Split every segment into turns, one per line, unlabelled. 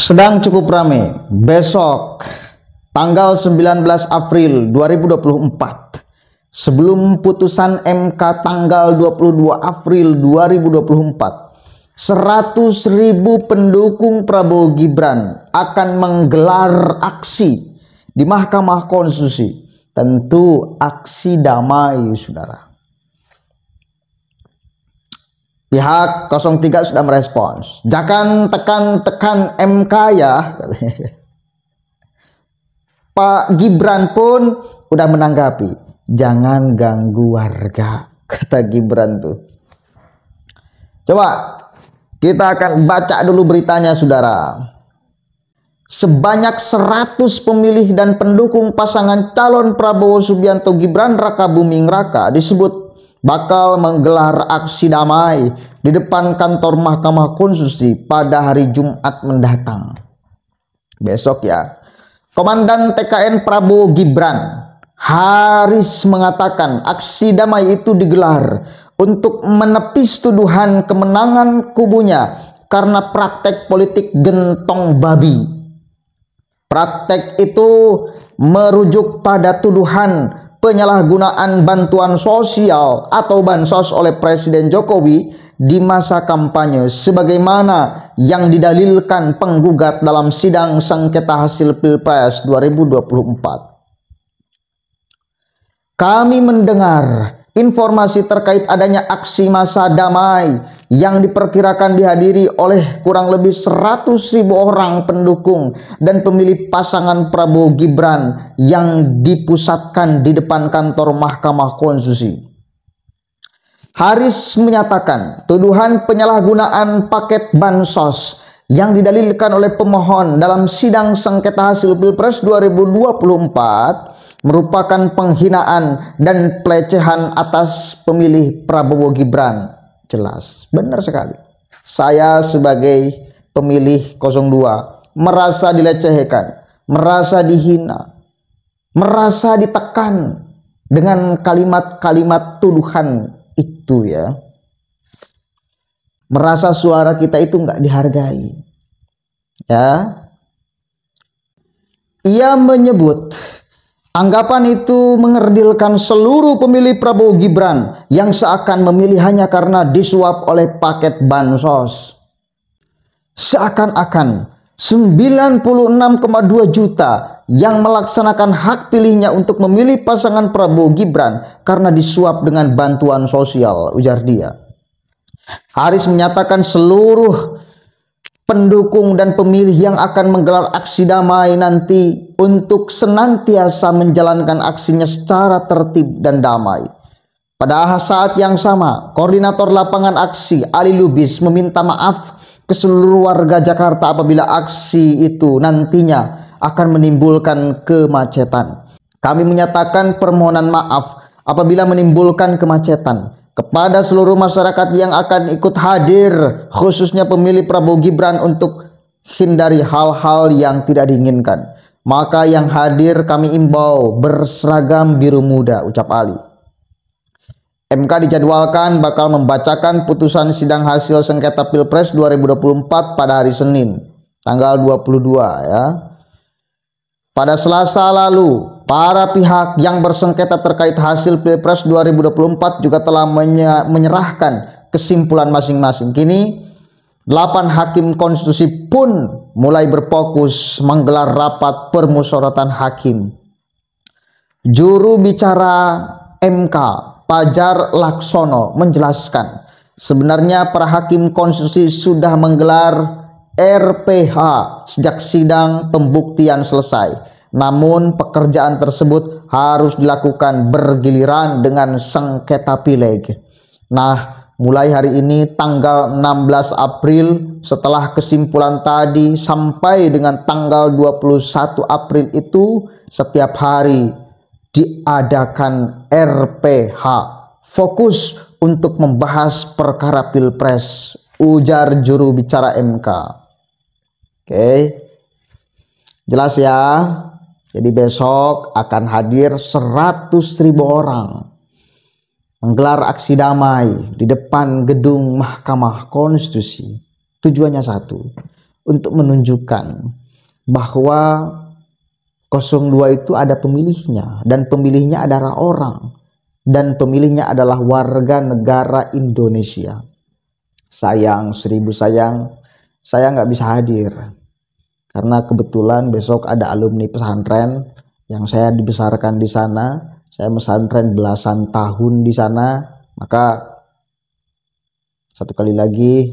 sedang cukup ramai. Besok tanggal 19 April 2024 sebelum putusan MK tanggal 22 April 2024 100 ribu pendukung Prabowo Gibran akan menggelar aksi di Mahkamah Konstitusi tentu aksi damai saudara Pihak 03 sudah merespons. Jangan tekan-tekan MK ya. Pak Gibran pun udah menanggapi. Jangan ganggu warga, kata Gibran tuh. Coba kita akan baca dulu beritanya saudara. Sebanyak 100 pemilih dan pendukung pasangan calon Prabowo Subianto Gibran Raka Buming Raka disebut bakal menggelar aksi damai di depan kantor Mahkamah Konstitusi pada hari Jumat mendatang. Besok ya. Komandan TKN Prabowo Gibran Haris mengatakan aksi damai itu digelar untuk menepis tuduhan kemenangan kubunya karena praktek politik gentong babi. Praktek itu merujuk pada tuduhan penyalahgunaan bantuan sosial atau bansos oleh Presiden Jokowi di masa kampanye sebagaimana yang didalilkan penggugat dalam sidang sengketa hasil Pilpres 2024. Kami mendengar informasi terkait adanya aksi masa damai yang diperkirakan dihadiri oleh kurang lebih 100 ribu orang pendukung dan pemilih pasangan Prabowo Gibran yang dipusatkan di depan kantor Mahkamah Konstitusi. Haris menyatakan tuduhan penyalahgunaan paket bansos yang didalilkan oleh pemohon dalam sidang sengketa hasil Pilpres 2024 merupakan penghinaan dan pelecehan atas pemilih Prabowo Gibran. Jelas, benar sekali. Saya sebagai pemilih 02 merasa dilecehkan, merasa dihina, merasa ditekan dengan kalimat-kalimat tuduhan itu ya merasa suara kita itu nggak dihargai ya ia menyebut anggapan itu mengerdilkan seluruh pemilih Prabowo Gibran yang seakan memilih hanya karena disuap oleh paket bansos. Seakan-akan 96,2 juta yang melaksanakan hak pilihnya untuk memilih pasangan Prabowo Gibran karena disuap dengan bantuan sosial, ujar dia. Haris menyatakan seluruh pendukung dan pemilih yang akan menggelar aksi damai nanti untuk senantiasa menjalankan aksinya secara tertib dan damai. Pada saat yang sama, koordinator lapangan aksi Ali Lubis meminta maaf ke seluruh warga Jakarta apabila aksi itu nantinya akan menimbulkan kemacetan. Kami menyatakan permohonan maaf apabila menimbulkan kemacetan kepada seluruh masyarakat yang akan ikut hadir khususnya pemilih Prabowo Gibran untuk hindari hal-hal yang tidak diinginkan maka yang hadir kami imbau berseragam biru muda ucap Ali MK dijadwalkan bakal membacakan putusan sidang hasil sengketa Pilpres 2024 pada hari Senin tanggal 22 ya pada Selasa lalu Para pihak yang bersengketa terkait hasil Pilpres 2024 juga telah menyerahkan kesimpulan masing-masing. Kini, 8 hakim konstitusi pun mulai berfokus menggelar rapat permusyawaratan hakim. Juru bicara MK, Pajar Laksono, menjelaskan, sebenarnya para hakim konstitusi sudah menggelar RPH sejak sidang pembuktian selesai. Namun pekerjaan tersebut harus dilakukan bergiliran dengan sengketa pileg. Nah, mulai hari ini tanggal 16 April setelah kesimpulan tadi sampai dengan tanggal 21 April itu setiap hari diadakan RPH fokus untuk membahas perkara Pilpres ujar juru bicara MK. Oke. Okay. Jelas ya? Jadi besok akan hadir 100 ribu orang menggelar aksi damai di depan gedung Mahkamah Konstitusi. Tujuannya satu, untuk menunjukkan bahwa 02 itu ada pemilihnya dan pemilihnya adalah orang dan pemilihnya adalah warga negara Indonesia. Sayang, seribu sayang, saya nggak bisa hadir karena kebetulan besok ada alumni pesantren yang saya dibesarkan di sana, saya pesantren belasan tahun di sana, maka satu kali lagi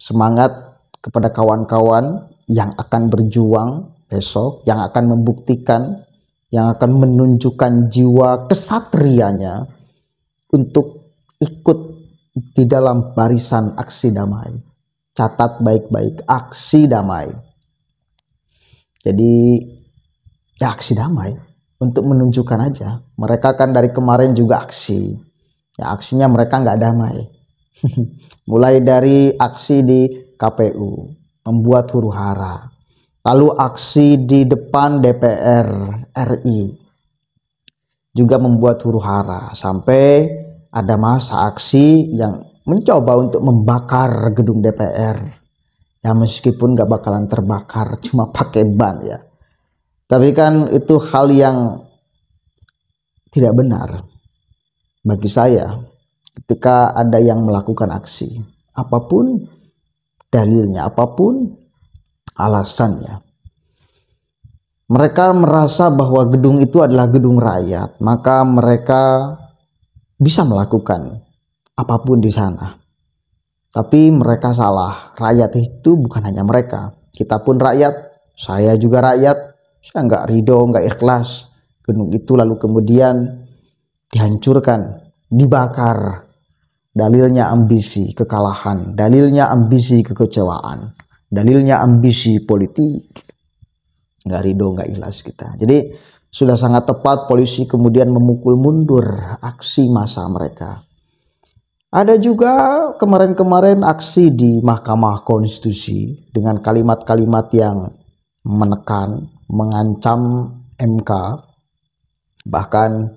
semangat kepada kawan-kawan yang akan berjuang besok, yang akan membuktikan, yang akan menunjukkan jiwa kesatrianya untuk ikut di dalam barisan aksi damai. Catat baik-baik aksi damai. Jadi ya aksi damai untuk menunjukkan aja. Mereka kan dari kemarin juga aksi. Ya aksinya mereka nggak damai. Mulai dari aksi di KPU membuat huru hara. Lalu aksi di depan DPR RI juga membuat huru hara sampai ada masa aksi yang mencoba untuk membakar gedung DPR ya meskipun nggak bakalan terbakar cuma pakai ban ya tapi kan itu hal yang tidak benar bagi saya ketika ada yang melakukan aksi apapun dalilnya apapun alasannya mereka merasa bahwa gedung itu adalah gedung rakyat maka mereka bisa melakukan apapun di sana tapi mereka salah. Rakyat itu bukan hanya mereka. Kita pun rakyat. Saya juga rakyat. Saya nggak ridho, nggak ikhlas. Gedung itu lalu kemudian dihancurkan, dibakar. Dalilnya ambisi kekalahan. Dalilnya ambisi kekecewaan. Dalilnya ambisi politik. Nggak ridho, nggak ikhlas kita. Jadi sudah sangat tepat polisi kemudian memukul mundur aksi massa mereka ada juga kemarin-kemarin aksi di Mahkamah Konstitusi dengan kalimat-kalimat yang menekan, mengancam MK, bahkan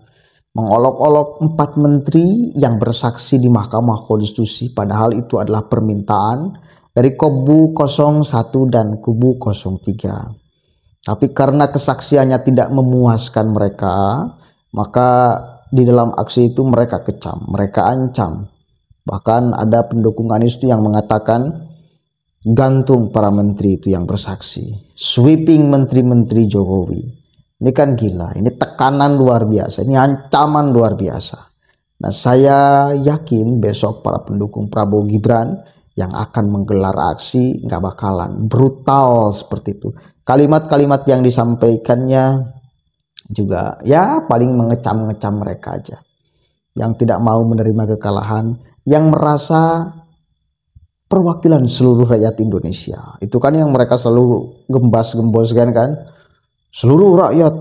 mengolok-olok empat menteri yang bersaksi di Mahkamah Konstitusi padahal itu adalah permintaan dari kubu 01 dan kubu 03. Tapi karena kesaksiannya tidak memuaskan mereka, maka di dalam aksi itu mereka kecam, mereka ancam, Bahkan ada pendukung Anies itu yang mengatakan gantung para menteri itu yang bersaksi. Sweeping menteri-menteri Jokowi. Ini kan gila, ini tekanan luar biasa, ini ancaman luar biasa. Nah saya yakin besok para pendukung Prabowo Gibran yang akan menggelar aksi nggak bakalan brutal seperti itu. Kalimat-kalimat yang disampaikannya juga ya paling mengecam-ngecam mereka aja. Yang tidak mau menerima kekalahan, yang merasa perwakilan seluruh rakyat Indonesia. Itu kan yang mereka selalu gembas-gemboskan kan. Seluruh rakyat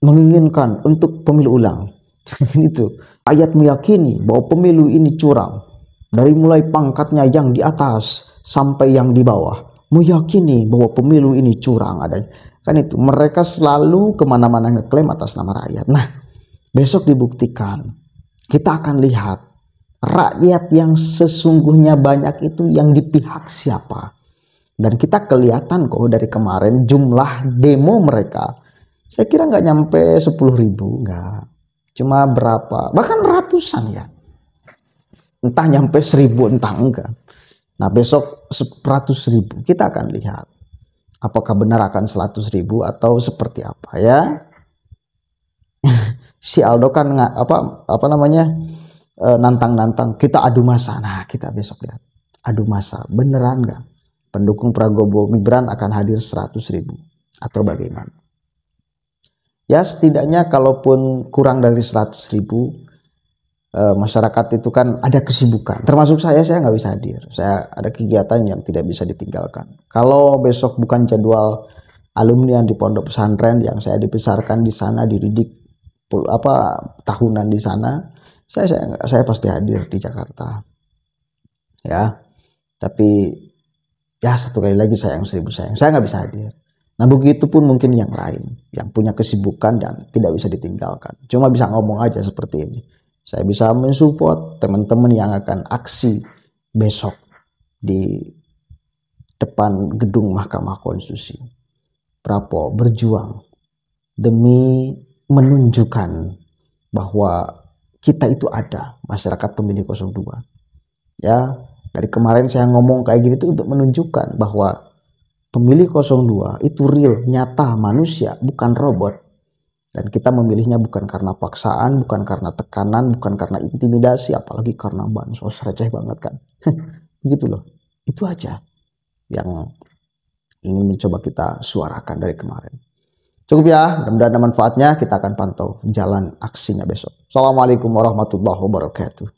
menginginkan untuk pemilu ulang. itu ayat meyakini bahwa pemilu ini curang. Dari mulai pangkatnya yang di atas sampai yang di bawah. Meyakini bahwa pemilu ini curang ada Kan itu mereka selalu kemana-mana ngeklaim atas nama rakyat. Nah besok dibuktikan. Kita akan lihat rakyat yang sesungguhnya banyak itu yang di pihak siapa. Dan kita kelihatan kok dari kemarin jumlah demo mereka, saya kira nggak nyampe 10 ribu, nggak. Cuma berapa, bahkan ratusan ya. Entah nyampe seribu, entah enggak. Nah besok 100 ribu, kita akan lihat. Apakah benar akan 100 ribu atau seperti apa ya. si Aldo kan nggak apa apa namanya Eh, nantang-nantang kita adu masa. Nah, kita besok lihat adu masa beneran nggak pendukung Prabowo Gibran akan hadir 100 ribu atau bagaimana? Ya setidaknya kalaupun kurang dari 100 ribu e, masyarakat itu kan ada kesibukan. Termasuk saya, saya nggak bisa hadir. Saya ada kegiatan yang tidak bisa ditinggalkan. Kalau besok bukan jadwal alumni yang di pondok pesantren yang saya dibesarkan di sana, dididik apa tahunan di sana, saya saya, saya pasti hadir di Jakarta ya tapi ya satu kali lagi sayang seribu sayang saya nggak bisa hadir nah begitu pun mungkin yang lain yang punya kesibukan dan tidak bisa ditinggalkan cuma bisa ngomong aja seperti ini saya bisa mensupport teman-teman yang akan aksi besok di depan gedung Mahkamah Konstitusi Prapo berjuang demi menunjukkan bahwa kita itu ada masyarakat pemilih 02 ya dari kemarin saya ngomong kayak gini itu untuk menunjukkan bahwa pemilih 02 itu real nyata manusia bukan robot dan kita memilihnya bukan karena paksaan bukan karena tekanan bukan karena intimidasi apalagi karena bansos receh banget kan begitu loh itu aja yang ingin mencoba kita suarakan dari kemarin Cukup ya, mudah-mudahan manfaatnya. Kita akan pantau jalan aksinya besok. Assalamualaikum warahmatullahi wabarakatuh.